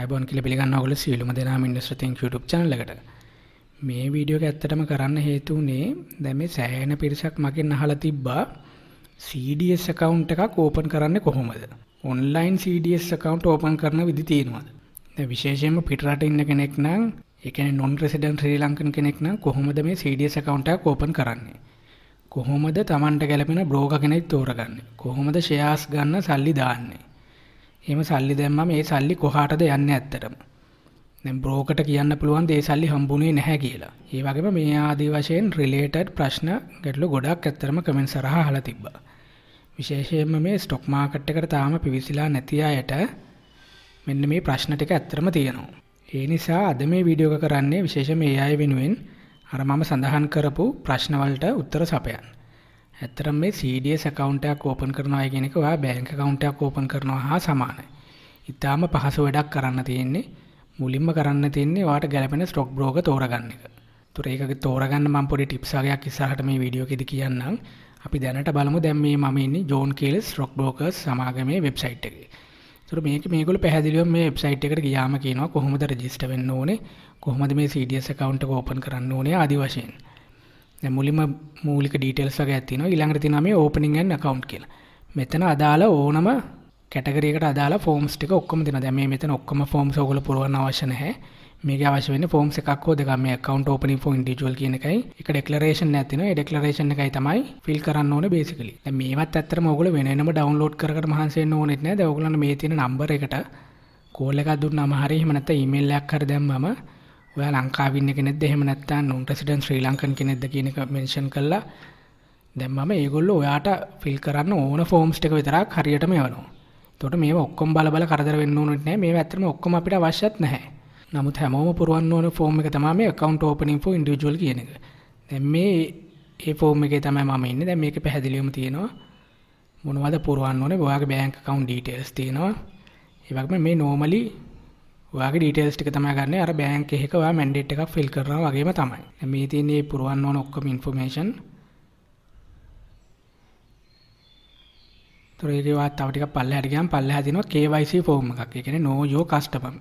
අයිබෝන් කියල පිළිගන්න ඔගල සියලුම දෙනා ඉන්ඩස්ට්‍රතින් YouTube චනලකට මේ වීඩියෝක ඇත්තටම කරන්න හේතු වනේ දැම සෑහන පිරිසක් මකින් අහල තිබ්බා CDS කකවන්් එකක් ඕපන් කරන්න කොහොමද ඔන්ලයින් CDS කකවන්් ඕපන් කරන විදි තියෙනවාද විශේෂයම පිටරට ඉන්න කෙනෙක් නම් එකන නොන් ප්‍රසිඩන් ශ්‍රී ලංකන් කෙනෙක් නම් කොහොමද මේ CDS කකවන්්ට ඕපන් කරන්නේ කොහොමද තමන්ට ගැලපෙන බ්‍රෝග කෙනෙක් තෝරගන්න කොහොමද ශයාස් ගන්න සල්ලි දාන්නේ එහෙම සල්ලි දැම්මම ඒ සල්ලි කොහාටද යන්නේ ඇත්තටම. දැන් බ්‍රෝකර්ට කියන්න පුළුවන් දේ සල්ලි හම්බුනේ නැහැ කියලා. ඒ වගේම මේ ආදී වශයෙන් රිලේටඩ් ප්‍රශ්න ගැටලු ගොඩක් ඇත්තටම කමෙන්ට් සරහා අහලා තිබ්බා. විශේෂයෙන්ම මේ ස්ටොක් මාකට් එකට තාම පිවිසිලා නැති අයට මෙන්න මේ ප්‍රශ්න ටික ඇත්තටම තියෙනවා. ඒ නිසා අද මේ වීඩියෝ එක කරන්නේ විශේෂයෙන්ම AI වෙනුවෙන් අර මම සඳහන් කරපු ප්‍රශ්න වලට උත්තර සපයන්න. ඇත්තරම් මේ CDS accountයක් ඕපන් කරනවා කියන එක ඔයා බැංක account එකක් ඕපන් කරනවා හා සමානයි. ඉතාලම පහසු වැඩක් කරන්න තියෙන්නේ මුලින්ම කරන්න තියන්නේ වාට ගැලපෙන ස්ටොක් බ්‍රෝග තෝරගන්න එක. තුර ඒක තෝරගන්න මම පොඩි ටිප්ස් වගේක් ඉස්සරහට මේ වීඩියෝ එකේදී කියන්නම්. අපි දැනට බලමු දැන් මේ මම ඉන්නේ ජෝන් කේලස් ස්ටොක් බ්‍රෝකර්ස් සමාගමේ වෙබ්සයිට් එකේ. තුර මේක මේකුල පැහදිලිව මේ වෙබ්සයිට් එකට ගියාම කියනවා කොහොමද රජිස්ට වෙන්න ඕනේ කොහොමද මේ CDS account එක ඕපන් කරන්න ඕනේ ආදි වශයෙන්. මුලිම මූලික ඩීටෙල්ස් වගේ ඇතින ඉළඟට තිනම ඕපනිගෙන් කවන්් කියල මෙතන අදාළ ඕනම කැටගරකට අදාල ෆෝම්ස් ටික ඔක්කම තින දැම මෙතන ඔක්කම ෆෝම් සෝගල පුරුවන් අවශ්‍යනහැ මේක අවශ්‍යවෙන ෆෝම් එකක්ෝ දෙකම කවන්් ඕපන ෝ ඉන්ඩිජුවල් කියන එකයි එක ඩෙක්ලරේෂන් ඇතින ඩෙක්ලරේෂන් එකයි තමයි ෆිල් කරන්න ඕන බේසිකලි මේවත් ඇත්තර මොගල වෙනම ඩවන්ලෝඩ් කර හන්සේ ඕනෙත්න දවගලන මේ තින නම්බර එකට කෝල්ලකක් දුන්න අමහරි මනත ඉමල්ලයක් කර දැම්මම ඔයා ලංකාවින්න කෙනෙද එහෙම නැත්තන් නුන් ප්‍රසිඩන් ශ්‍රී ලංකන් කෙනෙද කියනක මෙන්ෂන් කරලා දැම් මම ඒගොල්ල ඔයාට ෆිල් කරන්න ඕන ෆෝම්ස්ටික විතරක් හරියටම යනු තොට මේ ඔක්කොම් බල බල කරදර වෙන්න ඕනට නෑ මේ ඇතරම ඔක්කොම අපිට වශ්‍යත් නැහැ නමුත් හැමෝම පුරුවන් ඕන ෆෝර්ම එක තම මේ කවන්් ඕපනින් ෝ ඉන්ඩිජුවල් කියන එක දැම් මේ ඒ ෆෝර්ම එක තමයි මම ඉන්න දැ මේක පැහැදිලියම තියෙනවා මොනවද පුරුවන් ඕනේ බොයාගේ බෑංක කවුන් ඩීටේල්ස් තියෙනවා ඒවක්ම මේ නෝමලි වගේ ඩීටේල්ස් ටික තමයි ගන්න අර බෑන්ක් එකක ඔයා මැන්ඩේට් එකක් ෆිල් කරනවා වගේම තමයි. දැන් මේ තියෙන මේ පුරවන්න ඕන ඔක්කොම ইনফෝමේෂන්. ତොර ඒක ඔයා තව ටිකක් පල්ලෙහාට ගියාම පල්ලෙහා තියෙනවා KYC form එකක්. ඒ කියන්නේ know your customer.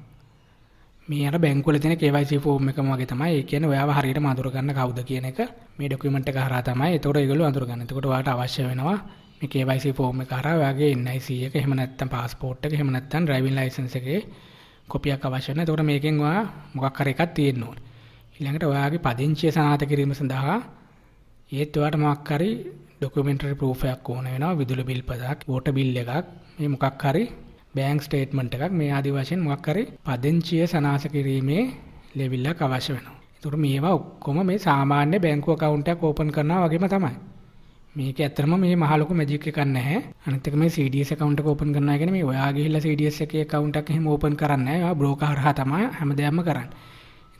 මේ අර බැංකුවල තියෙන KYC form එකම වගේ තමයි. ඒ කියන්නේ ඔයාව හරියටම අඳුර ගන්න කවුද කියන එක මේ ડોකියුමන්ට් එක හරහා තමයි. ඒතකොට ඒගොල්ලෝ අඳුර ගන්න. එතකොට ඔයාට අවශ්‍ය වෙනවා මේ KYC form එක හරහා ඔයාගේ NIC එක එහෙම නැත්නම් passport එක එහෙම නැත්නම් driving license එකේ කොපියක් අවශ්‍ය නැහැ. එතකොට මේකෙන් ඔයා මොකක් හරි එකක් තියෙන්න ඕනේ. ඊළඟට ඔයාගේ පදිංචිය සනාථ කිරීම සඳහා ඒත් ඔයාට මොකක් හරි ඩොකියුමෙන්ටරි ප්‍රූෆ් එකක් ඕන වෙනවා. විදුලි බිල් පතක්, වෝටර් බිල් එකක්, මේ මොකක් හරි බැංක් ස්ටේට්මන්ට් එකක් මේ ආදි වශයෙන් මොකක් හරි පදිංචිය සනාථ කිරීමේ ලෙවල් එකක් අවශ්‍ය වෙනවා. ඒතර මේවා ඔක්කොම මේ සාමාන්‍ය බැංකුව account එකක් open කරනවා වගේම තමයි. මේක ඇතරම මේ මහලොක මැජික් එකක් නැහැ. අනිත් එක මේ CDS account එක open කරනවා කියන්නේ මේ ඔයා ගිහිල්ලා CDS එකේ account එකක් එහෙම open කරන්නේ නැහැ. ඔයා broker හරහා තමයි හැමදේම කරන්නේ.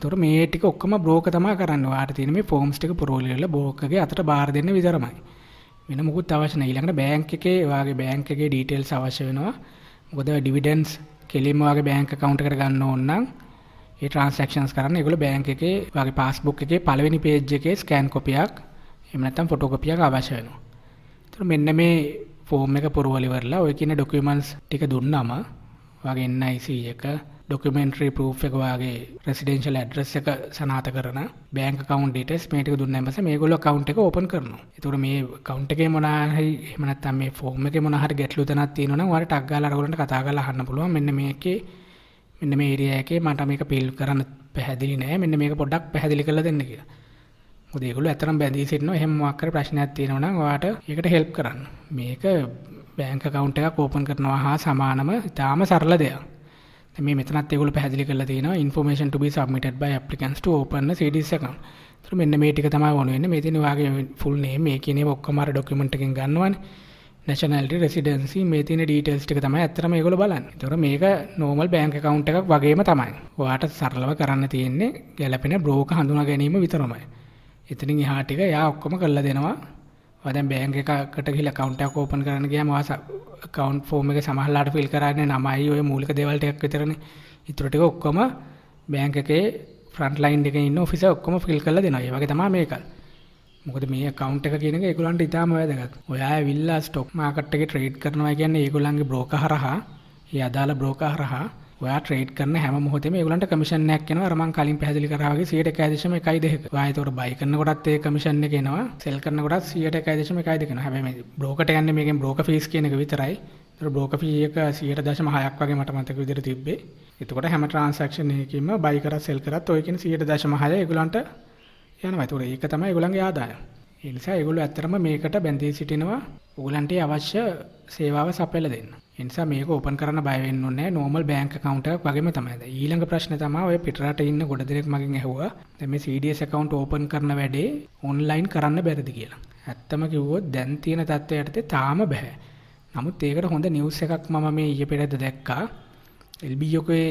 ඒතකොට මේ ටික ඔක්කොම broker තමයි කරන්නේ. ඔයාට තියෙන මේ forms ටික පුරෝල කරලා brokerගේ අතට බාර දෙන්න විතරමයි. වෙන මොකුත් අවශ්‍ය නැහැ. ඊළඟට bank එකේ ඔයාගේ bank එකේ details අවශ්‍ය වෙනවා. මොකද dividends කෙලින්ම ඔයාගේ bank account එකට ගන්න ඕන නම් ඒ transactions කරන්න ඒගොල්ලෝ bank එකේ ඔයාගේ passbook එකේ පළවෙනි page එකේ scan කොපියක් එහෙම නැත්නම් ෆොටෝකෝපියක් අවශ්‍ය වෙනවා. ඒතර මෙන්න මේ ෆෝම් එක පුරවල ඉවරලා ඔය කියන ડોකියුමන්ට්ස් ටික දුන්නාම වගේ NIC එක ඩොකමෙන්ට්‍රී ප්‍රූ් එක වගේ රෙසිඩෙන්ශල් ඇඩ්‍රස් එක සනාත කරන බෑක කවන්් ටස් මේටක දුන්න ඇස මේ ගොල කවන්් එක ඕපන් කරන තුර මේ කවන්් එක මොනාහි එමනත්තම ෆෝර්ම එක මොනහට ගැටලු තනත් තියෙනන වට අක්ගලරගලට කතා කලා හන්න පුළුව මෙන්න මේකේ මෙන්න මේ ඒරියයකේ මට මේක පිල් කරන්න පැහැදිලි නෑ මෙන්න මේක පොඩක් පැහදිලි කළ දෙන්න කියලා දෙකුල ඇතරම් බැඳී සිටන හෙමක්කර ප්‍රශ්නයක් තියෙනවන වාට එකට හෙල්ප් කරන්න මේක බෑංක කවුන්ට එක කෝපන් කරනවා හා සමානම ඉතාම සරල දෙයක් මේ මෙතනත් ඒගොල්ලෝ පැහැදිලි කරලා තියෙනවා information to be submitted by applicants to open the CDS account. ඒතර මෙන්න මේ ටික තමයි ඕන වෙන්නේ. මේ තියෙන වාගේ full name මේ කියන ඒවා ඔක්කොම අර document එකෙන් ගන්නවනේ. nationality residency මේ තියෙන details ටික තමයි ඇත්තටම ඒගොල්ලෝ බලන්නේ. ඒතර මේක normal bank account එකක් වගේම තමයි. ඔයාට සරලව කරන්න තියෙන්නේ ගැළපෙන broker හඳුනා ගැනීම විතරමයි. එතනින් එහාට එක එයා ඔක්කොම කරලා දෙනවා. ඔයා දැන් බැංක් එකකට ගිහලා account එකක් open කරන්න ගියාම ඔයා account form එක සමහරලාට fill කරන්නේ නමයි ඔය මූලික දේවල් ටිකක් විතරනේ. ඊටර ටික ඔක්කොම බැංක් එකේ ෆ්‍රන්ට් ලයින් එකේ ඉන්න ඔෆිසර් ඔක්කොම fill කරලා දෙනවා. ඒ වගේ තමයි මේකත්. මොකද මේ account එක කියන එක ඒගොල්ලන්ට ඉතාම වැදගත්. ඔයා ඇවිල්ලා stock market එකේ trade කරනවා කියන්නේ ඒගොල්ලන්ගේ broker හරහා, ඒ අදාළ broker හරහා ඔයා ට්‍රේඩ් කරන හැම මොහොතේම ඒගොල්ලන්ට කමිෂන් එකක් එනවා අර මං කලින් පැහැදිලි කරා වගේ 101.12ක. ඔයා ඒතකොට buy කරන කොටත් ඒ කමිෂන් එක එනවා. sell කරන කොටත් 101.12 එනවා. හැබැයි මේ බ්‍රෝකර්ට යන්නේ මේකෙන් බ්‍රෝකර් fees කියන එක විතරයි. ඒතර බ්‍රෝකර් fee එක 100.6ක් වගේ මට මතක විදිහට තිබ්බේ. එතකොට හැම transaction එකකින්ම buy කරත් sell කරත් ඔය කියන 100.6 ඒගොල්ලන්ට යනවා. ඒතකොට ඒක තමයි ඒගොල්ලන්ගේ ආදායම. ඒ නිසා ඒගොල්ලෝ ඇත්තටම මේකට බැඳී සිටිනවා. ඔයගලන්ට අවශ්‍ය සේවාව සපයලා දෙන්න. ඒ නිසා මේක ඕපන් කරන්න බය වෙන්න ඕනේ නෝමල් බැංක් account එකක් වගේම තමයි. ඊළඟ ප්‍රශ්නේ තමයි ඔය පිටරට ඉන්න ගොඩ දෙනෙක් මගෙන් ඇහුවා දැන් මේ CDS account open කරන වැඩේ online කරන්න බැරිද කියලා. ඇත්තම කිව්වොත් දැන් තියෙන තත්ත්වයට තාම බෑ. නමුත් ඒකට හොඳ නිවුස් එකක් මම මේ ඊයේ පෙරේද දැක්කා. එල්බියෝකේ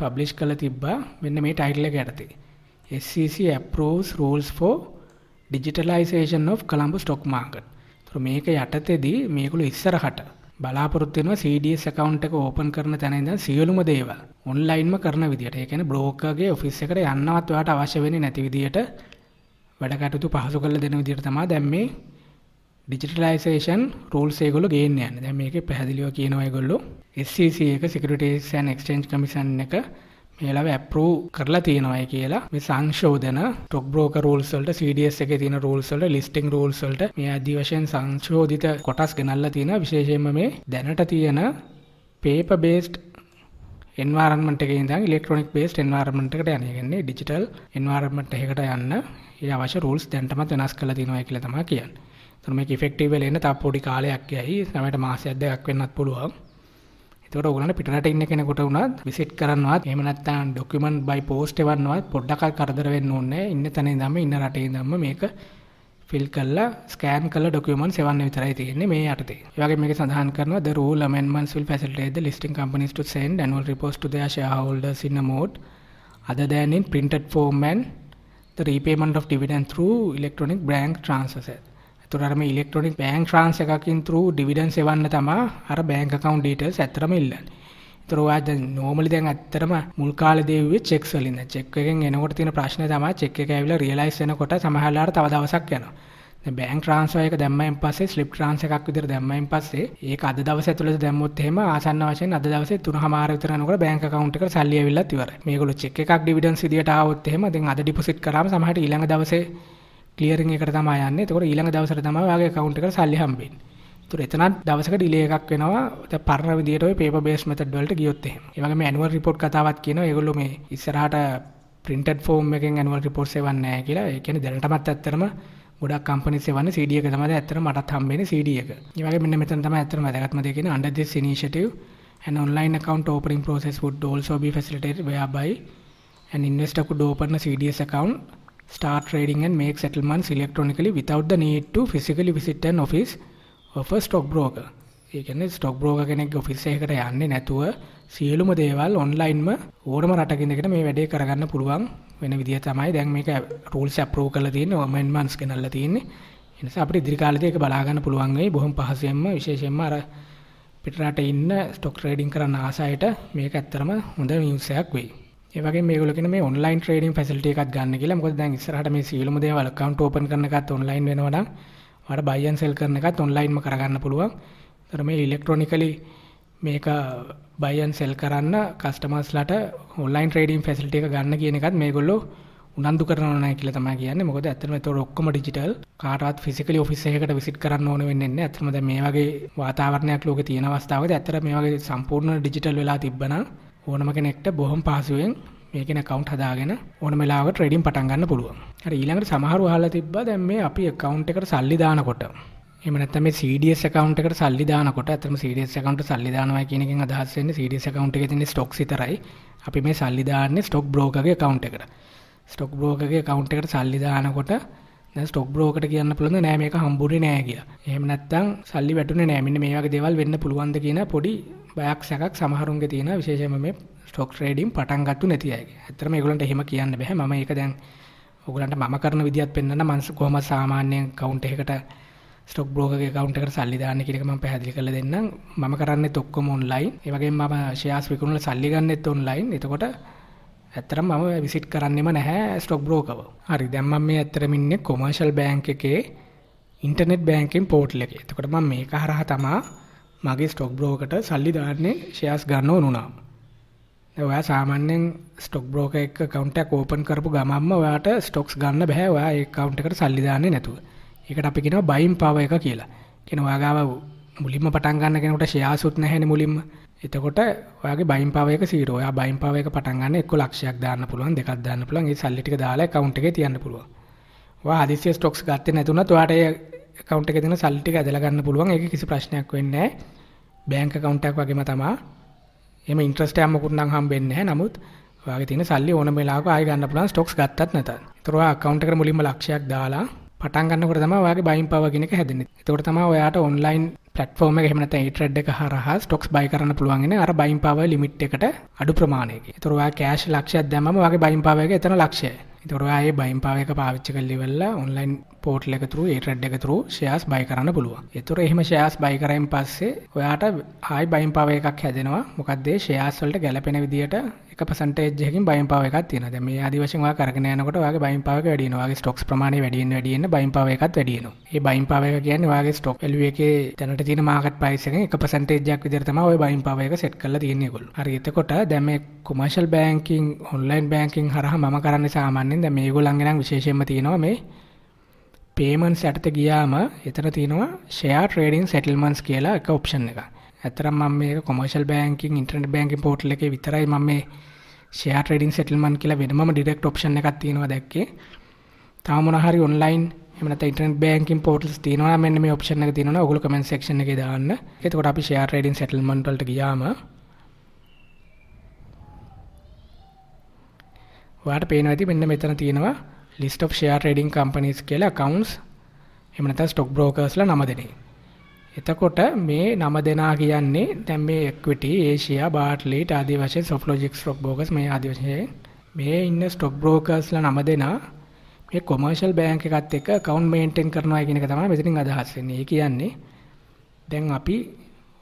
පබ්ලිෂ් කළ තිබ්බා මෙන්න මේ ටයිටල් එක යටතේ. SEC approves rules for digitalization of Colombo stock market. ඒතර මේක යටතේදී මේගොල්ලෝ ඉස්සරහට බලාපොරොත්තු වෙනවා CDS account එක open කරන තැන ඉඳන් සියලුම දේවල් online ම කරන විදියට. ඒ කියන්නේ broker ගේ office එකට යන්නවත් ඔයාට අවශ්‍ය වෙන්නේ නැති විදියට වැඩ කටයුතු පහසු කරලා දෙන විදියට තමයි දැන් මේ ඩිජිටලයිසේෂන් රූල් සේගොල ගේන්න යන්න දැ මේක පැහැදිලිව කියනවයගොල්ලු SCC e එක සිකටේන් එක්ස්ටේන්් කමිසන් එක ඒලව ඇප්‍රූ කරලා තියෙනවයි කියලා මේ සංශෝධන ටොක් බ්‍රෝක රූල්සල්ට සඩස් එක තින රූල්සල්ට ලිස්ටිං රූල්සල්ට මේ අධිවශයෙන් සංශෝධිත කොටස් ගෙනල්ල තියෙන විශේෂයෙන්ම මේ දැනට තියෙන පේප බේස්ට් එන්වාරමට එක ඉඳන් ඉලෙක්ට්‍රොනික් බේස්ට් එන්වාරමට එකට යනගන්නේ ඩිජිටල් එන්වාරමට එකට යන්න ඒ අවශ්‍ය රූල්ස් දැන්ටමත් වෙනස් කළ දිනවා කියලා තමයි කියන්නේ. එතන මේක ඉෆෙක්ටිව් වෙලා එන්න තව පොඩි කාලයක් යයි. සමහරට මාසයක් දෙකක් වෙන්නත් පුළුවන්. තොට ගලන පිටට ඉන්න කෙනෙකුට වුණත් විසිට් කරන්නවත් එමනත්තන් ඩොක්කමන් බයි පෝස්ට එවන්නවත් පොඩ්ඩක් කරදර වෙන්න ඕන්න ඉන්න තැන දම ඉන්න රටේ දම්ම මේක ෆිල් කල්ලා ස්කෑන් කල ඩොකමන් සෙවන්න විතරයි තියන්නේ මේ අටේ වගේ මේ සඳහන් කරන ද රූල් මන්මන් ල් පැසල්ටේද ලිස්ටිං කම්පනිස් ට සෙන් නුල් රිපෝස්ට දශහෝල්ඩ සින්න මෝඩ් අද දෑනින් පින්ටඩ ෆෝමන් the repayment of dividend through electronic bank transfers තුරම ඉලෙක්ට්‍රොනික් බෑන් ට්‍රන්ස් එකකින් තුරු ඩිවිඩන් සෙවන්න තමා අර බෑංක කවුන්් ඩේටස් ඇතරම ඉල්ලන්නේ තරවාද නෝමලි දැන් ඇත්තරම මුල් කාලදේව චෙක් වලින් චෙක්කෙන් එනකොට තින ප්‍රශ්න තම චෙක් එක ඇවිල රියලයිස් එනකොට සමහල්ලාට තව දවසක් යනවා බෑන් ට්‍රන්ස්යක දැම්මයින් පස්සේ ස්ලිප් ට්‍රන්ස එකක් විදිර දැම්මයින් පස්සේ ඒ අද දවස තුළ දැම්මුත් එහෙම ආසන්න වශයෙන් අද දවසේ තුන හමාර විතරනකොට බෑංක account එකට සල්ලි ඇවිල්ලා ඉවරයි මේගොල්ලෝ චෙක් එකක් ඩිවිඩන්ඩ්ස් විදියට ආවොත් එහෙම දැන් අද ඩිපොසිට් කරාම සමහරට ඊළඟ දවසේ ක්ලියරින් එකට තමයි යන්නේ. එතකොට ඊළඟ දවසට තමයි ඔයාගේ account එකට සල්ලි හම්බෙන්නේ. ඒතර එතනත් දවසක delay එකක් වෙනවා. දැන් පරණ විදියට ඔය paper based method වලට ගියොත් එහෙම. ඒ වගේම annual report කතාවක් කියනවා. ඒගොල්ලෝ මේ ඉස්සරහට printed form එකෙන් annual report සෙවන්නේ නැහැ කියලා. ඒ කියන්නේ දැනටමත් ඇත්තටම ගොඩක් කම්පනි සෙවන්න CD එක තමයි ඇත්තටම මටත් හම්බෙන්නේ CD එක. ඒ වගේ මෙන්න මෙතන තමයි ඇත්තටම වැදගත්ම දේ කියන්නේ under this initiative an online account opening process would also be facilitated whereby an investor could open a CDS account start trading and make settlements electronically without the need to physically visit an office of a stockbroker. ඒ කියන්නේ stock broker කෙනෙක්ගේ office එකකට යන්නේ නැතුව සියලුම දේවල් ඔන්ලයින්ම ඕනම රටක ඉඳගෙන මේ වැඩේ කරගන්න පුළුවන් වෙන විදිය තමයි දැන් මේක රූල්ස් අප්‍රූව් කරලා තියෙන්නේ ඇමෙන්ඩ්මන්ට්ස් ගෙනල්ලා තියෙන්නේ. ඒ නිසා අපිට ඉදිරි කාලෙදී ඒක බලා ගන්න පුළුවන් වෙයි බොහොම පහසුවෙන්ම විශේෂයෙන්ම අර පිටරට ඉන්න ස්ටොක් ට්‍රේඩින් කරන්න ආසයට මේක ඇත්තරම හොඳ නිවුස් එකක් වෙයි. ඒ වගේ මේගොල්ලෝ කියන මේ ඔන්ලයින් ට්‍රේඩින් ෆැසිලිටි එකක් ගන්න කියලා. මොකද දැන් ඉස්සරහට මේ සියලුම දේවල් account open කරන එකත් online වෙනවා නම් ඔයාලට buy and sell කරන එකත් online ම කරගන්න පුළුවන්. ඒතර මේ electronically මේක buy and sell කරන්න customers ලට online trading facility එක ගන්න කියන එකත් මේගොල්ලෝ උනන්දු කරනවා නෑ කියලා තමයි කියන්නේ. මොකද ඇත්තටම ඒතකොට ඔක්කොම digital කාටවත් physically office එකකට visit කරන්න ඕන වෙන්නේ නැහැ. ඇත්තටම දැන් මේ වගේ වාතාවරණයක් ලෝකේ තියෙන අවස්ථාවකදී ඇත්තට මේ වගේ සම්පූර්ණ digital වෙලා තිබ්බනම් ඕනම කෙනෙක්ට බොහොම පහසුවෙන් මේකෙන කවුන්් හදාගෙන ඕන වෙලාවට රෙඩින් පටන් ගන්න පුළුවන් හරි ඊළඟට සමහර වහලා තිබ්බා දැන් මේ අපි account එකට සල්ලි දානකොට එම නැත්නම් මේ CDS account එකට සල්ලි දානකොට අතරම CDS account සල්ලි දානවා කියන එකෙන් අදහස් වෙන්නේ CDS account එකේ තියෙන stocks විතරයි. අපි මේ සල්ලි දාන්නේ stock broker ගේ account එකට. stock broker ගේ account එකට සල්ලි දානකොට දැන් stock broker ට කියන්න පුළුවන් නෑ මේක හම්බුනේ නෑ කියලා. එහෙම නැත්නම් සල්ලි වැටුනේ නෑ මෙන්න මේ වගේ දේවල් වෙන්න පුළුවන්ද කියන පොඩි බයක් සැකක් සමහරුන්ගේ තියෙන විශේෂයෙන්ම මේ ස්ටොක් ට්‍රේඩින් පටන් ගත්තු නැති අයගේ. ඇත්තටම ඒගොල්ලන්ට එහෙම කියන්න බෑ. මම ඒක දැන් ඔයගලන්ට මම කරන විදිහත් පෙන්වන්න මම කොහොමද සාමාන්‍ය account එකකට ස්ටොක් බ්‍රෝකගේ account එකට සල්ලි දාන්න කියන එක මම පැහැදිලි කරලා දෙන්නම්. මම කරන්නේත් ඔක්කොම online. ඒ වගේම මම shares විකුණලා සල්ලි ගන්නෙත් online. එතකොට ඇත්තටම මම විසිට් කරන්නෙම නැහැ ස්ටොක් බ්‍රෝකව. හරි. දැන් මම මේ ඇත්තටම ඉන්නේ commercial bank එකේ ඉන්ටර්නෙට් banking portal එකේ. එතකොට මම මේක හරහා තමයි මගේ ස්ටොක් බ්‍රෝකට සල්ලි දාන්නේ ෂෙයාස් ගන්න ඕනුණා. දැන් ඔයා සාමාන්‍යයෙන් ස්ටොක් බ්‍රෝකර් එක්ක account එකක් open කරපු ගමන්ම ඔයාට stocks ගන්න බෑ. ඔයා ඒ account එකට සල්ලි දාන්නේ නැතුව. ඒකට අපි කියනවා buying power එක කියලා. කියන ඔයා ගාව මුලින්ම පටන් ගන්න කෙනෙකුට ෂෙයාස් උත් නැහැනේ මුලින්ම. එතකොට ඔයාගේ බයින් power එක 0. ඔයා බයින් power එක පටන් ගන්න එක්ක ලක්ෂයක් දාන්න පුළුවන්, දෙකක් දාන්න පුළුවන්. ඒ සල්ලි ටික දාලා account එකේ තියන්න පුළුවන්. ඔයා හදිස්සිය stocks ගත්තේ නැතුණත් ඔයාට කවුන්ට එකතින සල්ටි ඇදලගන්න පුළුවන් එක කිසි ප්‍රශ්නයක් වෙන්න බෑංක කවුන්ටක් වගේම තමා එම ඉන්ට්‍රස්ටයම්මකුටනම් හම්බෙන්න නමුත් වගේ තින සල්ලි ඕන වෙලාක අයගන්න පුලන් ස්ටොක්ස් ගත්තත් නැත තුරවා කවුන්ට කර මුලින්ම ලක්ෂයක් දාලා පටන්ගන්නකට තම වගේ බයින් පවගෙනක හැදෙන තොට තම ඔයාට ඔන්ලයින් පටෆෝර්ම හෙමනත ඒටඩ් එක හරහ ටොක්ස් බයි කරන්න පුළුවන්ගෙන අර බයින් පව ලිමිට් එකට අඩු ප්‍රමාණයක තුරවා කෑශ් ලක්ෂයක් දැම වගේ බයින් පාවක එතන ලක්ෂය තුරවායේ බයින් පාවක පාවිච්ච කල්ලිවෙල්ල ඔන්ලයින් පෝට්ල එකතුරු ඒටඩ් එකතුරු ෂයාස් බයි කරන්න පුළුව එතුර එහම ෂයාස් බයිකරයින් පස්සේ ඔයාට ආයි බයින් පාව එකක් හැදෙනවා මොකක්දේ ශයාස්වලට ගැලපෙන විදිට එක පසටේජයකින් බයින් පාව එකක් තියෙන මේ අදිවශවා කරනයනකොට වගේ බයින් පාව වැඩියනවාගේ ස්ටොක්ස් ප්‍රමාණ වැඩියෙන් වැඩියන්න බයින් පාව එකක් වැඩියන ඒ බයින් පාව එක කියන්නේ වගේ ස්ටොක් එලුව එක තැනට තින මාකට් පයිසක එක පසටේජයක් විදිරතම ඔය බයින් පාව එක සෙට් කල තියන්නෙකුල් අරිතකොට දැම කුමශල් බෑන්කින් ඔන්ලයින් බෑන්කින් හරහ ම කරන්න සාමාන්‍යෙන් දැ මේගොලන්ගෙනක් විශේෂම තියෙනවා මේ පේමන්ස් යටත ගියාම එතර තියෙනවා ෂයා ට්‍රේඩින් සැටල්මන්ස් කියලා එක ඔප්ෂන් එක ඇතරම් ම මේ කොමර්ශල් බෑන්කින් ඉන්ටර්ට බෑන්ක පෝට්ල එක විතරයි ම මේ ෂයා ට්‍රඩින් සෙටල්මන් කියලා වෙනම ඩිරෙක්් ඔප්ෂණ එකක් තියෙනවා දැක්කේ තවමොනහරි ඔන්ලයින් එමට ඉටන බෑන්කින් පෝටල් තිනවා මෙන්න මේ ඔප්ෂණ එක තිනවා ඔගුල කමෙන් සක්ෂණ එක දාන්න එතකොට අපි ෂයා ට්‍රඩින් සෙටල්මන්ටල්ට ගියාම වාට පේනවා ඇති මෙන්න මෙතන තියෙනවා list of share trading companies කියලා accounts එහෙම නැත්නම් stock brokersලා නම දෙන එක. එතකොට මේ නම දෙනා කියන්නේ දැන් මේ equity, Asia, Bartlett ආදී වශයෙන් Softlogic stock brokers මේ ආදී වශයෙන් මේ ඉන්න stock brokersලා නම දෙනා මේ commercial bank එකත් එක්ක account maintain කරනවා කියන එක තමයි මෙතනින් අදහස් වෙන්නේ. ඒ කියන්නේ දැන් අපි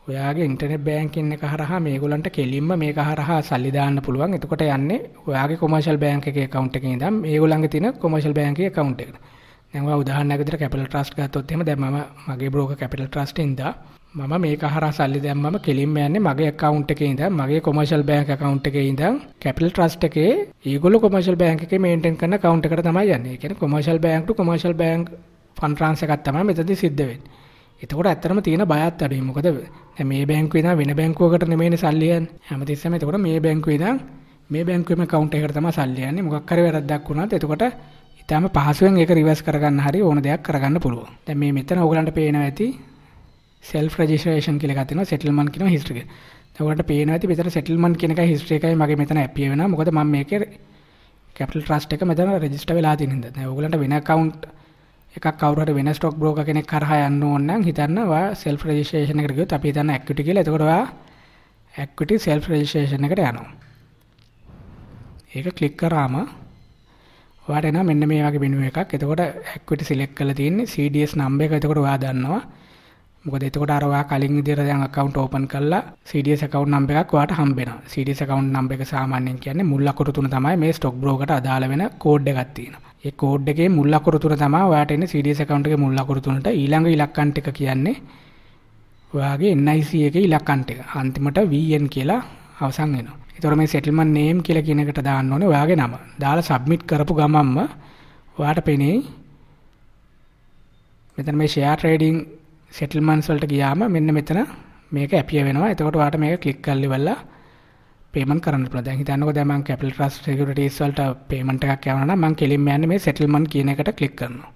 ඔයාගේ ඉන්ටර්නෙට් බැංකින් එක හරහා මේගොල්ලන්ට කෙලින්ම මේක හරහා සල්ලි දාන්න පුළුවන්. එතකොට යන්නේ ඔයාගේ කොමර්ෂල් බැංක් එකේ account එකේ ඉඳන් මේගොල්ලන්ගේ තියෙන කොමර්ෂල් බැංකේ account එකට. දැන් ඔයා උදාහරණයක් විදිහට කැපිටල් ට්‍රස්ට් ගත්තොත් එහෙම දැන් මම මගේ බ්‍රෝකර් කැපිටල් ට්‍රස්ට් ඉඳලා මම මේක හරහා සල්ලි දැම්මම කෙලින්ම යන්නේ මගේ account එකේ ඉඳන් මගේ commercial bank account එකේ ඉඳන් capital trust එකේ ඒගොල්ලෝ commercial bank එකේ maintain කරන account එකට තමයි යන්නේ. ඒ කියන්නේ commercial bank to commercial bank fund transfer එකක් තමයි මෙතනදී සිද්ධ වෙන්නේ. එතකොට ඇත්තටම තියෙන බයත් අඩුයි. මොකද මේ බැංකුවේ ඉඳන් වෙන බැංකුවකට නෙමෙයිනේ සල්ලි යන්නේ. හැමතිස්සෙම එතකොට මේ බැංකුවේ ඉඳන් මේ බැංකුවේම account එකකට තමයි සල්ලි යන්නේ. මොකක් හරි වැරද්දක් වුණාත් එතකොට ඊටම පහසුවෙන් ඒක රිවර්ස් කරගන්න හරි ඕන දෙයක් කරගන්න පුළුවන්. දැන් මේ මෙතන ඔයගලන්ට පේනවා ඇති self registration කියලා එකක් තියෙනවා settlement කියන history එක. දැන් ඔයගලන්ට පේනවා ඇති මෙතන settlement කියන එකයි history එකයි මගේ මෙතන appear වෙනවා. මොකද මම මේකේ capital trust එක මෙතන register වෙලා තියෙන හින්දා. දැන් ඔයගලන්ට වෙන account එක කවරට වෙන ස්ටොක් බ්‍රෝක කෙනෙක් කරහ යන්න ඕන්න හිතන්නවා සෙල් ප්‍රජේෂණ කරග අපි තන්න ඇක්ටික එතකොටවා ඇක්විටි සෙල් ප්‍රජේෂණ එකට යනවා ඒක කලික් කරාම වාට එන මෙන්න මේ වගේ බිනුව එකක් එතකොට ඇක්විට සිලෙක් කළ තියන්නේ CDS නම්බ එක එතකොට වා දන්නවා මොකද එතකොට අර ඔයා කලින් විදිහට දැන් account open කරලා CDS account number එකක් ඔයාට හම්බෙනවා. CDS account number එක සාමාන්‍යයෙන් කියන්නේ මුල් අකුරු තුන තමයි මේ stock broker ට අදාළ වෙන code එකක් තියෙනවා. ඒ code එකේ මුල් අකුරු තුන තමයි ඔයාට එන්නේ CDS account එකේ මුල් අකුරු තුනට ඊළඟ ඉලක්කම් ටික කියන්නේ ඔයාගේ NIC එකේ ඉලක්කම් ටික. අන්තිමට VN කියලා අවසන් වෙනවා. ඒතකොට මේ settlement name කියලා කියන එකට දාන්න ඕනේ ඔයාගේ නම. දාලා submit කරපු ගමන්ම ඔයාට පෙනේ මෙතන මේ share trading සෙටල්මන්ස් වලට ගියාම මෙන්න මෙතන මේක ඇපිය වෙනවා. එතකොට ඔයාලට මේක ක්ලික් කරලා ඉවරලා පේමන්ට් කරන්න පුළුවන්. දැන් හිතන්නකෝ දැන් මම Capital Trust Securities වලට පේමන්ට් එකක් යවනවා නම් මම කෙලින්ම යන්නේ මේ සෙටල්මන්ට් කියන එකට ක්ලික් කරනවා.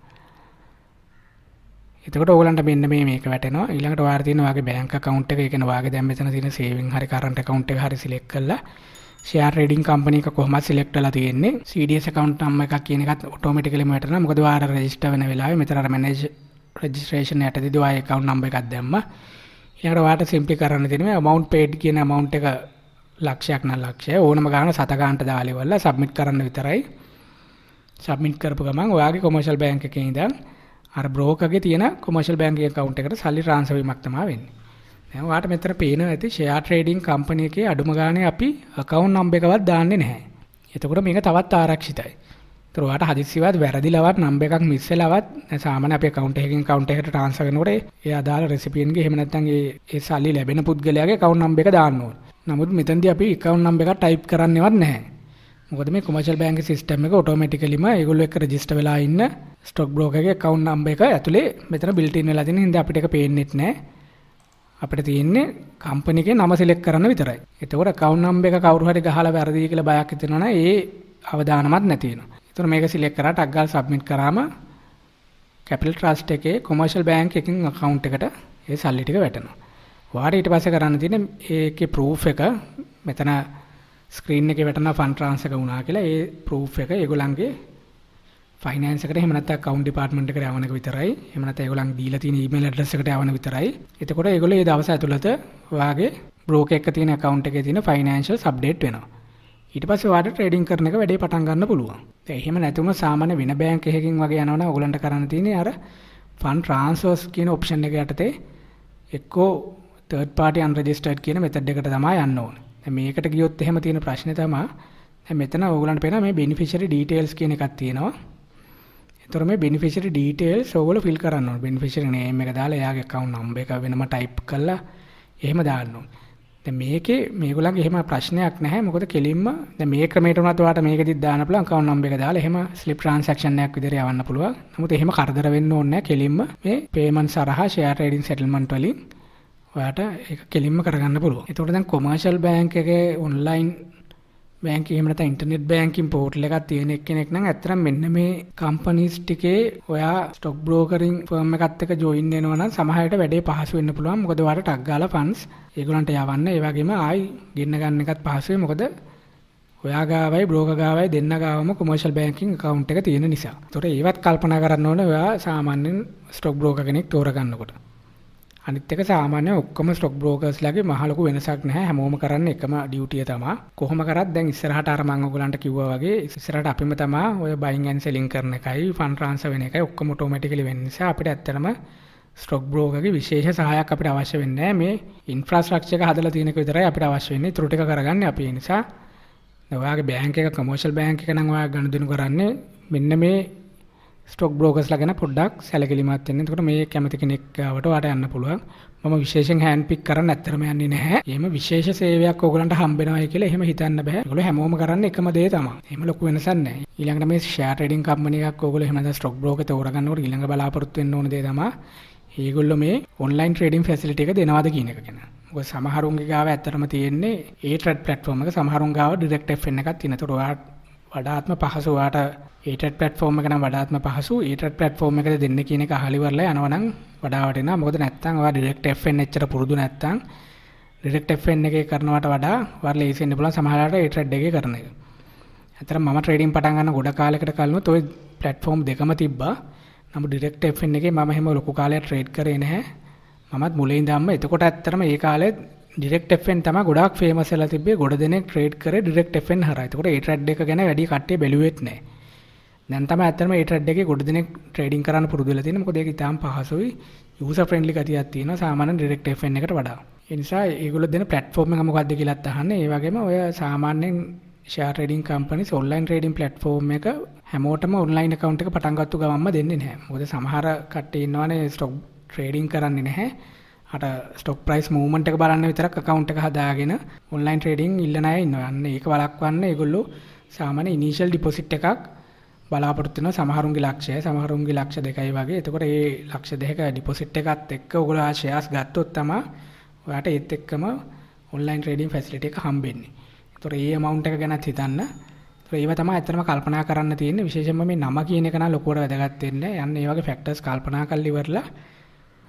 එතකොට ඕගලන්ට මෙන්න මේ මේක වැටෙනවා ඊළඟට ඔයාලා තියෙන ඔයාගේ බැංක් account එක ඒ කියන්නේ ඔයාගේ දැන් මෙතන තියෙන saving හරි current account එක හරි select කරලා share trading company එක කොහොමද select කරලා තියෙන්නේ CDS account නම් එකක් කියන එකත් automatically වැටෙනවා මොකද ඔයාලා register වෙන වෙලාවේ මෙතන අර manage රජිස්ට්‍රේෂන් යටතේදී ඔයා account number එකක් දැම්ම. ඊළඟට ඔයාට simply කරන්න තියෙන මේ amount paid කියන amount එක ලක්ෂයක් නම් ලක්ෂය ඕනම ගාන සත ගානට දාලා ඉවරලා submit කරන්න විතරයි. submit කරපු ගමන් ඔයාගේ commercial bank එකේ ඉඳන් අර බ්‍රෝකගේ තියෙන කොමර්ෂල් බැංගේ කවුන්ට් එකට සල්ලි ට්‍රාන්ස්ෆර් වීමක් තමයි වෙන්නේ. දැන් ඔයාලට මෙතන පේනවා ඇති ෂෙයා ට්‍රේඩින් කම්පැනි එකේ අඩුම ගානේ අපි account number එකවත් දාන්නේ නැහැ. එතකොට මේක තවත් ආරක්ෂිතයි. ඒතර ඔයාට හදිස්සියවත් වැරදිලවත් නම්බර් එකක් මිස් වෙලවත් සාමාන්‍ය අපේ account එකකින් account එකට transfer කරනකොට ඒ අදාළ recipient ගේ එහෙම නැත්නම් ඒ ඒ සල්ලි ලැබෙන පුද්ගලයාගේ account number එක දාන්න ඕන. නමුත් මෙතනදී අපි account number එක type කරන්නේවත් නැහැ. මොකද මේ කොමර්ෂල් බැංක සිස්ටම් එක ඔටෝමැටිකලිම ඒගොල්ලෝ එක්ක රෙජිස්ටර් වෙලා ඉන්න ස්ටොක් බ්‍රෝකර්ගේ account number එක ඇතුලේ මෙතන built in වෙලා තියෙන හින්දා අපිට ඒක පේන්නේ නැහැ. අපිට තියෙන්නේ කම්පැනි එකේ නම select කරන්න විතරයි. එතකොට account number එක කවුරු හරි ගහලා වැරදි කියලා බයක් හිතෙනවා නම් ඒ අවදානමත් නැති වෙනවා. ඒතර මේක සිලෙක්ට් කරලා ටග් ගාලා සබ්මිට් කරාම කැපිටල් ට්‍රස්ට් එකේ කොමර්ෂල් බැංක් එකකින් account එකට ඒ සල්ලි ටික වැටෙනවා. වාට ඊට පස්සේ කරන්න තියෙන්නේ ඒකේ proof එක මෙතන ස්ක්‍රීන් එකේ වැටෙන ෆන්ඩ් ට්‍රාන්ස්ෆර් වුණා කියලා ඒ proof එක ඒගොල්ලන්ගේ ෆයිනන්ස් එකට එහෙම නැත්නම් account department එකට යවන එක විතරයි. එහෙම නැත්නම් ඒගොල්ලන් දීලා තියෙන email address එකට යවන විතරයි. එතකොට ඒගොල්ලෝ ඒ දවස් ඇතුළත ඔයාගේ broker එක තියෙන account එකේ තියෙන financials update වෙනවා. ඊට පස්සේ ඔයාලට ට්‍රේඩින් කරන එක වැඩේ පටන් ගන්න පුළුවන්. දැන් එහෙම නැතුනොත් සාමාන්‍ය වෙන බැංක එකකින් වගේ යනවනම් ඔයගලන්ට කරන්න තියෙන්නේ අර ෆන් ට්‍රාන්ස්ෆර්ස් කියන ඔප්ෂන් එක යටතේ එක්කෝ තර්ඩ් පාටි අන්රෙජිස්ටර්ඩ් කියන මෙතඩ් එකට තමයි යන්න ඕනේ. දැන් මේකට ගියොත් එහෙම තියෙන ප්‍රශ්නේ තමයි දැන් මෙතන ඔයගලන්ට පේනවා මේ බෙනිෆිෂරි ඩීටේල්ස් කියන එකක් තියෙනවා. එතකොට මේ බෙනිෆිෂරි ඩීටේල්ස් ඔයගොල්ලෝ ෆිල් කරන්න ඕනේ. බෙනිෆිෂරි නේම් එක දාලා එයාගේ account number එක වෙනම type කරලා එහෙම දාන්න ඕනේ. දැන් මේකේ මේගොල්ලන්ගේ එහෙම ප්‍රශ්නයක් නැහැ මොකද කෙලින්ම දැන් මේ ක්‍රමයට උනත් ඔයාලට මේකෙදිත් දාන්න පුළුවන් account number එක දාලා එහෙම slip transaction එකක් විදිහට යවන්න පුළුවන්. නමුත් එහෙම කරදර වෙන්න ඕනේ නැහැ කෙලින්ම මේ payment සරහා share trading settlement වලින් ඔයාට ඒක කෙලින්ම කරගන්න පුළුවන්. එතකොට දැන් commercial bank එකේ online බෑන්ක එහෙම නැත්නම් ඉන්ටර්නෙට් බැංකින් පෝර්ටල් එකක් තියෙන එක්කෙනෙක් නම් ඇත්තටම මෙන්න මේ කම්පනීස් ටිකේ ඔයා ස්ටොක් බ්‍රෝකරින් ෆර්ම් එකත් එක්ක ජොයින් වෙනවා නම් සමහරවිට වැඩේ පහසු වෙන්න පුළුවන් මොකද ඔයාලට ටක් ගාලා ෆන්ඩ්ස් ඒගොල්ලන්ට යවන්න ඒ වගේම ආයි ගෙන්න ගන්න එකත් පහසුයි මොකද ඔයා ගාවයි බ්‍රෝක ගාවයි දෙන්න ගාවම කොමර්ෂල් බැංකින් account එක තියෙන නිසා. ඒතොර ඒවත් කල්පනා කරන්න ඕනේ ඔයා සාමාන්‍යයෙන් ස්ටොක් බ්‍රෝකර් කෙනෙක් තෝරගන්නකොට. අනිත් එක සාමාන්‍ය ඔක්කොම ස්ටොක් බ්‍රෝකර්ස්ලාගේ මහ ලොකු වෙනසක් නැහැ හැමෝම කරන්නේ එකම ඩියුටිය තමයි. කොහොම කරත් දැන් ඉස්සරහට අර මම ඔයගලන්ට කිව්වා වගේ ඉස්සරහට අපිම තමයි ඔය බයින් ඇන් සෙලින් කරන එකයි ෆන් ට්‍රාන්ස්ෆර් වෙන එකයි ඔක්කොම ඔටෝමැටිකලි වෙන නිසා අපිට ඇත්තටම ස්ටොක් බ්‍රෝගගේ විශේෂ සහයක් අපිට අවශ්‍ය වෙන්නේ මේ ඉන්ෆ්‍රාස්ට්‍රක්ෂර් හදලා තියෙනක විතරයි අපිට අවශ්‍ය වෙන්නේ ත්‍රුටි කරගන්න අපි ඒ නිසා ඔයාගේ බෑන්ක් එක කොමර්ෂල් බෑන්ක් එක නම් ඔයා ගනුදෙනු කරන්නේ මෙන්න මේ ස්ටොක් බ්‍රෝකස්ලා ගැන පොඩ්ඩක් සැලකිලිමත් වෙන්න. එතකොට මේ කැමති කෙනෙක් ගාවට ඔයාට යන්න පුළුවන්. මම විශේෂයෙන් හෑන්ඩ් පික් කරන්න ඇත්තටම යන්නේ නැහැ. එහෙම විශේෂ සේවයක් ඕගලන්ට හම්බෙනවයි කියලා එහෙම හිතන්න බෑ. ඒගොල්ලෝ හැමෝම කරන්නේ එකම දේ තමයි. එහෙම ලොකු වෙනසක් නැහැ. ඊළඟට මේ ෂෙයාර් ට්‍රේඩින් කම්පැනි එකක් ඕගොල්ලෝ එහෙම දැන් ස්ටොක් බ්‍රෝකර් තෝරගන්නකොට ඊළඟ බලාපොරොත්තු වෙන්න ඕන දේ තමයි ඒගොල්ලො මේ ඔන්ලයින් ට්‍රේඩින් ෆැසිලිටි එක දෙනවාද කියන එක ගැන සමහරුන්ගේ ගාව ඇත්තරම තියෙන්නේ ඒ ට්‍රඩ් පලට්ෆෝර්ම එක සමහරුන් ගාව ඩිරෙක්ට් එෆ් එකක් තියෙන. ඒතකොට ඔයාලා වඩාත්ම පහසු වාට ඒටඩ් පලට්ෆෝර්ම් එක නම් වඩාත්ම පහසු ඒටඩ් පලට්ෆෝර්ම් එකද දෙන්න කියන එක අහලා ඉවරලා යනවනම් වඩා වටිනවා මොකද නැත්තම් ඔයා ඩිරෙක්ට් FM එච්චර පුරුදු නැත්තම් ඩිරෙක්ට් FM එකේ කරනවට වඩා ඔයාලා ලේසි වෙන්න පුළුවන් සමහරවිට ඒටඩ් එකේ කරන එක. අතර මම ට්‍රේඩින් පටන් ගන්න ගොඩ කාලයකට කලිනුත් ওই ප්ලැට්ෆෝම් දෙකම තිබ්බා. නමුත් ඩිරෙක්ට් FM එකේ මම එහෙම ලොකු කාලයක් ට්‍රේඩ් කරේ නැහැ. මමත් මුලින් ඉඳන්ම එතකොට ඇත්තටම ඒ කාලේ ඩිරෙක්ට් FM තමයි ගොඩක් ෆේමස් වෙලා තිබ්බේ ගොඩ දෙනෙක් ට්‍රේඩ් කරේ ඩිරෙක්ට් FM හරහා. ඒකට ඒ ට්‍රැඩ් එක ගැන වැඩි කට්ටිය බැලුවෙත් නැහැ. දැන් තමයි ඇත්තටම ඒ ට්‍රැඩ් එකේ ගොඩ දෙනෙක් ට්‍රේඩින් කරන්න පුරුදු වෙලා තියෙන්නේ. මොකද ඒක ඉතාම පහසුයි. යූසර් ෆ්‍රෙන්ඩ්ලි ගතියක් තියෙනවා සාමාන්‍ය ඩිරෙක්ට් FM එකට වඩා. ඒ නිසා ඒගොල්ලෝ දෙන ප්ලැට්ෆෝම් එක මොකක්ද කියලාත් අහන්නේ. ඒ වගේම ඔය සාමාන්‍යයෙන් share trading companies online trading platform එක හැමෝටම ඔන්ලයින් account එක පටන් ගත්ත ගමන්ම දෙන්නේ නැහැ. මොකද සමහර කට්ටිය ඉන්නවනේ ස්ටොක් ට්‍රේඩින් කරන්නේ නැහැ. හට ස්ටොක් ප්‍රයිස් මූමට බලන්න විතරක් කකවුන්ට හදාගෙන ඔන්ලයින් ට්‍රේඩිං ඉල්ලනය ඉන්නවන්න ඒක බලක්වන්න ඒගොල්ලු සාමන ඉනිශල් ඩිපොසිට් එකක් බලාපොරත්තුන සමහරුන්ගේ ලක්ෂය සමහරුන්ගේ ලක්ෂ දෙකයි වගේ එතකොට ඒ ලක්ෂ දෙක ඩිපොසිට් එකත් එක්ක ඔගොල ආශයස් ගත්තොත්තම ඔයාට ඒත් එක්කම ඔන්ලයින් ට්‍රේඩින් ෆැසිලිට එක හම්බෙන්නේ තොර ඒ මවුන්ට එක ගැනත් හිතන්න ඒව තම ඇතම කල්පනා කරන්න තියෙන විශේෂම මේ නම කියන කන ලොකෝට වැදගත්වෙන්න යන්න ඒවගේ ෆෙක්ටස් කල්පනා කල්ලිවරලා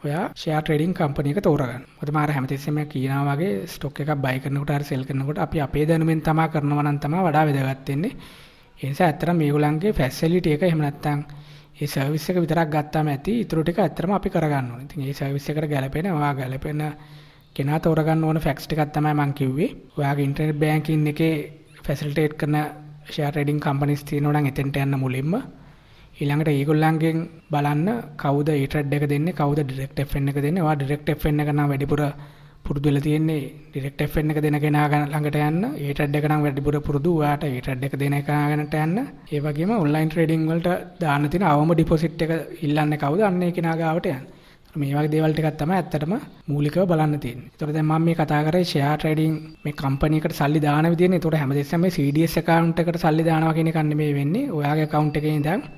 ඔයා ෂෙයා ට්‍රේඩින් කම්පැනි එක තෝරගන්න. මොකද මාර හැමතිස්සෙම කියනවා වගේ ස්ටොක් එකක් බයි කරනකොට හරි සෙල් කරනකොට අපි අපේ දැනුමෙන් තමයි කරනවා නම් තමයි වඩා වැදගත් වෙන්නේ. ඒ නිසා ඇත්තටම මේගොල්ලන්ගේ ෆැසිලිටි එක එහෙම නැත්නම් ඒ සර්විස් එක විතරක් ගත්තාම ඇති ඊටු ටික ඇත්තටම අපි කරගන්න ඕනේ. ඉතින් ඒ සර්විස් එකට ගැලපෙන ඔයා ගැලපෙන කෙනා තෝරගන්න ඕන ෆැක්ස් ටිකක් තමයි මම කිව්වේ. ඔයාගේ ඉන්ටර්නෙට් බැංකින් එකේ ෆැසිලිටේට් කරන ෂෙයා ට්‍රේඩින් කම්පැනිස් තියෙනවා නම් එතෙන්ට යන්න මුලින්ම ඊළඟට ඒගොල්ලන්ගෙන් බලන්න කවුද ඒටඩ් එක දෙන්නේ කවුද ඩිරෙක්ට් FM එක දෙන්නේ ඔයා ඩිරෙක්ට් FM එක නම් වැඩිපුර පුරුදු වෙලා තියෙන්නේ ඩිරෙක්ට් FM එක දෙන කෙනා ළඟට යන්න ඒටඩ් එක නම් වැඩිපුර පුරුදු ඔයාට ඒටඩ් එක දෙන කෙනා ළඟට යන්න ඒ වගේම ඔන්ලයින් ට්‍රේඩින් වලට දාන්න තියෙන අවම ඩිපොසිට් එක ඉල්ලන්නේ කවුද අන්න ඒ කෙනා ගාවට යන්න මේ වගේ දේවල් ටිකක් තමයි ඇත්තටම මූලිකව බලන්න තියෙන්නේ. ඒතකොට දැන් මම මේ කතා කරේ share trading මේ කම්පැනි එකට සල්ලි දාන විදියනේ. ඒතකොට හැමදෙස්සම මේ CDS account එකට සල්ලි දානවා කියන එක නෙමෙයි වෙන්නේ. ඔයාගේ account එකේ ඉඳන්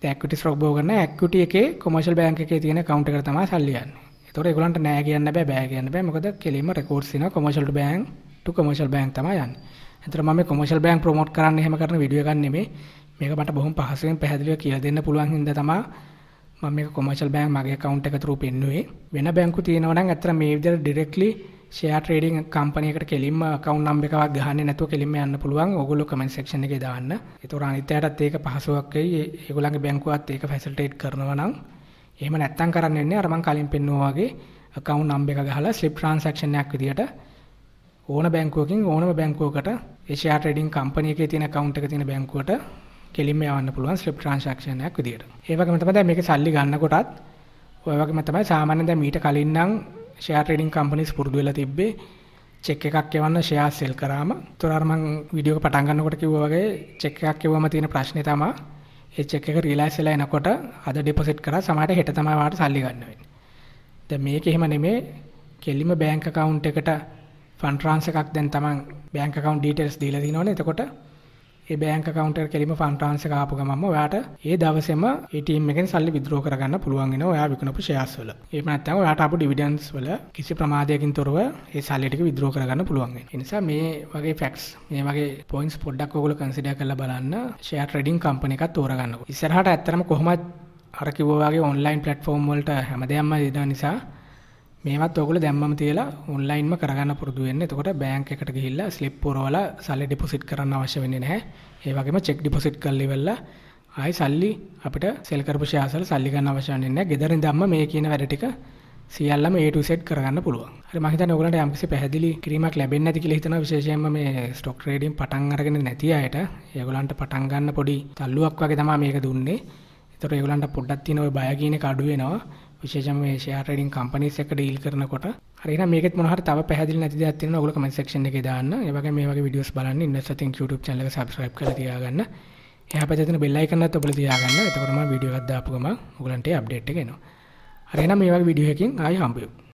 දැන් එක්විටිස් රොක් බෝ කරන එක්විටි එකේ කොමර්ෂල් බැංක් එකේ තියෙන account එකට තමයි සල්ලි යන්නේ. ඒතකොට ඒගොල්ලන්ට නෑ කියන්න බෑ බෑ කියන්න බෑ. මොකද කෙලින්ම රෙකෝඩ්ස් තියෙනවා commercial bank to commercial bank තමයි යන්නේ. එතකොට මම මේ කොමර්ෂල් බැංක් ප්‍රොමෝට් කරන්න එහෙම කරන වීඩියෝ එකක් නෙමෙයි. මේක මට බොහොම පහසුවෙන් පැහැදිලිව කියලා දෙන්න පුළුවන් හින්දා තමයි මම මේක කොමර්ෂල් බැංක් මගේ account එක through පෙන්නුවේ. වෙන බැංකු තියෙනවා නම් අතර මේ විදිහට directly ෂෙයා ට්‍රේඩින් කම්පනයකට කෙලින්ම කවුන් නම්බ එකක් ගහන්න නැතුව කෙලින්ම යන්න පුළුවන් ඔගොල්ලෝ කමෙන්ට් සෙක්ෂන් එකේ දාන්න. ඒතොර අනිත් අයටත් ඒක පහසුවක් වෙයි. ඒගොල්ලන්ගේ බැංකුවත් ඒක ෆැසිලිටේට් කරනවා නම්. එහෙම නැත්තම් කරන්න වෙන්නේ අර මං කලින් පෙන්නුවා වගේ account නම්බ එක ගහලා slip transaction එකක් විදියට ඕන බැංකුවකින් ඕනම බැංකුවකට ඒ ෂෙයා ට්‍රේඩින් කම්පැනි එකේ තියෙන account එක තියෙන බැංකුවට කෙලින්ම යවන්න පුළුවන් slip transaction එකක් විදියට. ඒ වගේම තමයි මේක සල්ලි ගන්නකොටත් ඔය වගේම තමයි සාමාන්‍යයෙන් දැන් මීට කලින් නම් ෂෙයා ට්‍රේඩින් කම්පනිස් පුරුදු වෙලා තිබ්බේ චෙක් එකක් එවන්න ෂෙයා සෙල් කරාම. ඒතර අර මම වීඩියෝ එක පටන් ගන්නකොට කිව්වා වගේ චෙක් එකක් එවුවම තියෙන ප්‍රශ්නේ තමයි ඒ චෙක් එක රියලයිස් වෙලා එනකොට අද ඩිපොසිට් කරා සමහරට හෙට තමයි වාට සල්ලි ගන්න වෙන්නේ. දැන් මේක එහෙම නෙමෙයි. කෙලිම බැංක් account එකට ෆන්ඩ් ට්‍රාන්ස්ෆර් එකක් දැන් තමන් බැංක් account details දීලා දිනවනේ. එතකොට ඒ බෑන්ක කවුන්ටර් කෙලිම ෆන් ට්‍රාන්ස්ෆර් ආපු ගමන්ම ඔයාට ඒ දවසේම ATM එකෙන් සල්ලි විත්ඩ්‍රෝ කරගන්න පුළුවන් වෙනවා ඔයා විකුණපු ෂෙයාර්ස් වල. එහෙම නැත්නම් ඔයාට ආපු ඩිවිඩන්ඩ්ස් වල කිසි ප්‍රමාදයකින් තොරව ඒ සල්ලි ටික විත්ඩ්‍රෝ කරගන්න පුළුවන් වෙනවා. ඒ නිසා මේ වගේ ෆැක්ට්ස් මේ වගේ පොයින්ට්ස් පොඩ්ඩක් ඔයගොල්ලෝ කන්සිඩර් කරලා බලන්න ෂෙයා ට්‍රේඩින් කම්පැනි එකක් තෝරගන්නකො. ඉස්සරහට ඇත්තටම කොහොමද අර කිව්වා වගේ ඔන්ලයින් ප්ලැට්ෆෝම් වලට හැමදේම දෙන නිසා මේවත් ඔයගොල්ලෝ දැම්මම තියලා ඔන්ලයින්ම කරගන්න පුරුදු වෙන්න. එතකොට බැංක් එකට ගිහිල්ලා ස්ලිප් පුරවලා සල්ලි ඩිපොසිට් කරන්න අවශ්‍ය වෙන්නේ නැහැ. ඒ වගේම චෙක් ඩිපොසිට් කරලා ඉවරලා ආයි සල්ලි අපිට සෙල් කරපු ෂෙයාර්ස්වල සල්ලි ගන්න අවශ්‍ය වෙන්නේ නැහැ. ගෙදර ඉඳන්ම මේ කියන වැඩ ටික සියල්ලම A to Z කරගන්න පුළුවන්. හරි මම හිතන්නේ ඔයගලන්ට යම්කිසි පැහැදිලි කිරීමක් ලැබෙන්නේ නැති කියලා හිතනවා විශේෂයෙන්ම මේ ස්ටොක් ට්‍රේඩින් පටන් අරගෙන නැති අයට ඒගොල්ලන්ට පටන් ගන්න පොඩි තල්ලුවක් වගේ තමයි මේක දුන්නේ. ඒතකොට ඒගොල්ලන්ට පොඩ්ඩක් තියෙන ওই බය කියන එක අඩු වෙනවා. විශේෂම මේ ෂෙයා ට්‍රේඩින් කම්පනීස් එක්ක ඩීල් කරනකොට හරි එහෙනම් මේකෙත් මොනවා හරි තව පැහැදිලි නැති දේවල් තියෙනවා ඔයගොල්ලෝ කමෙන්ට් සෙක්ෂන් එකේ දාන්න ඒ වගේ මේ වගේ වීඩියෝස් බලන්න ඉන්වෙස්ටර් තින්ක් YouTube channel එක subscribe කරලා තියාගන්න එහා පැත්තේ තියෙන bell icon එකත් ඔබලා තියාගන්න එතකොටම වීඩියෝ එකක් දාපු ගමන් ඔයගලන්ට අප්ඩේට් එක එනවා හරි එහෙනම් මේ වගේ වීඩියෝ එකකින් ආයෙ හම්බ වෙමු